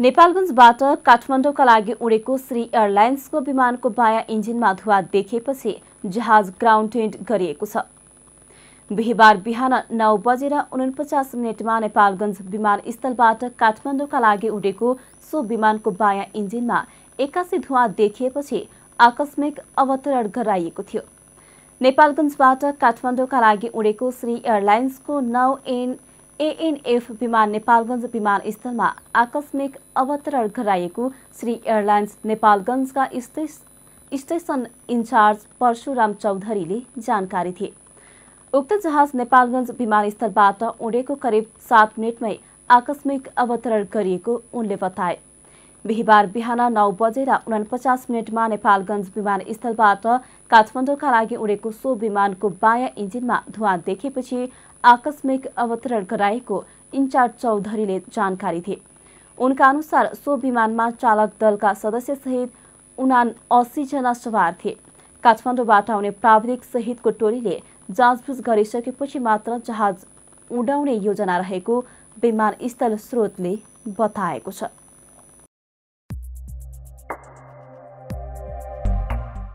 नेपालगञ्जबाट काठमाडौँका लागि उडेको श्री एयरलाइन्सको विमानको बायाँ इन्जिनमा धुवा देखेपछि जहाज ग्राउन्डेड गरिएको छ बिहिबार बिहान नौ बजेर उनपचास मिनटमा नेपालगञ्ज विमानस्थलबाट काठमाडौँका लागि उडेको सो विमानको बायाँ इन्जिनमा एक्कासी धुवा देखिएपछि आकस्मिक अवतरण गराइएको थियो नेपालगञ्जबाट काठमाडौँका लागि उडेको श्री एयरलाइन्सको नौ एन एएनएफ विमान नेपालगञ्ज विमानस्थलमा आकस्मिक अवतरण गराइएको श्री एयरलाइन्स नेपालगञ्जका स्टेसन इन्चार्ज परशुराम चौधरीले जानकारी थिए उक्त जहाज नेपालगञ्ज विमानस्थलबाट उडेको करिब सात मिनटमै आकस्मिक अवतरण गरिएको उनले बताए बिहिबार बिहान नौ बजेर उनापचास मिनटमा नेपालगञ्ज विमानस्थलबाट काठमाडौँका लागि उडेको सो विमानको बायाँ इन्जिनमा धुवाँ देखेपछि आकस्मिक अवतरण गराएको इन्चार्ज चौधरीले जानकारी दिए उनका अनुसार सो विमानमा चालक दलका सदस्यसहित उना असीजना सवार थिए काठमाडौँबाट आउने प्राविधिक सहितको टोलीले जाँचबुझ गरिसकेपछि मात्र जहाज उडाउने योजना रहेको विमानस्थल स्रोतले बताएको छ